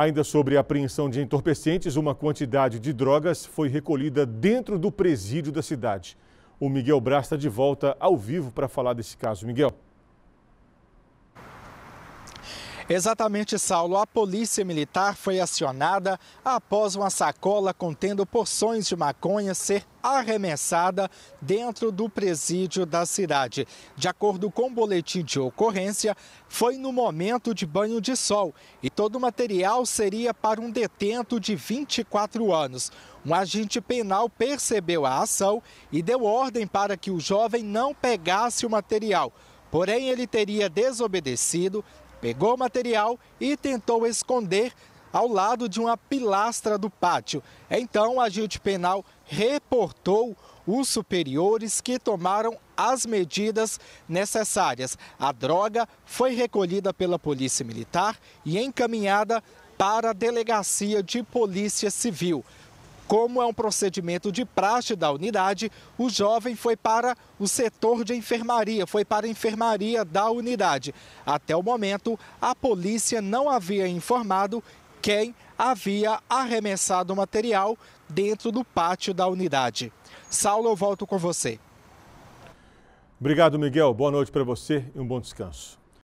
Ainda sobre a apreensão de entorpecentes, uma quantidade de drogas foi recolhida dentro do presídio da cidade. O Miguel Braz está de volta ao vivo para falar desse caso. Miguel. Exatamente, Saulo. A polícia militar foi acionada após uma sacola contendo porções de maconha ser arremessada dentro do presídio da cidade. De acordo com o boletim de ocorrência, foi no momento de banho de sol e todo o material seria para um detento de 24 anos. Um agente penal percebeu a ação e deu ordem para que o jovem não pegasse o material. Porém, ele teria desobedecido, pegou o material e tentou esconder ao lado de uma pilastra do pátio. Então, a agente penal reportou os superiores que tomaram as medidas necessárias. A droga foi recolhida pela Polícia Militar e encaminhada para a Delegacia de Polícia Civil. Como é um procedimento de praxe da unidade, o jovem foi para o setor de enfermaria, foi para a enfermaria da unidade. Até o momento, a polícia não havia informado quem havia arremessado o material dentro do pátio da unidade. Saulo, eu volto com você. Obrigado, Miguel. Boa noite para você e um bom descanso.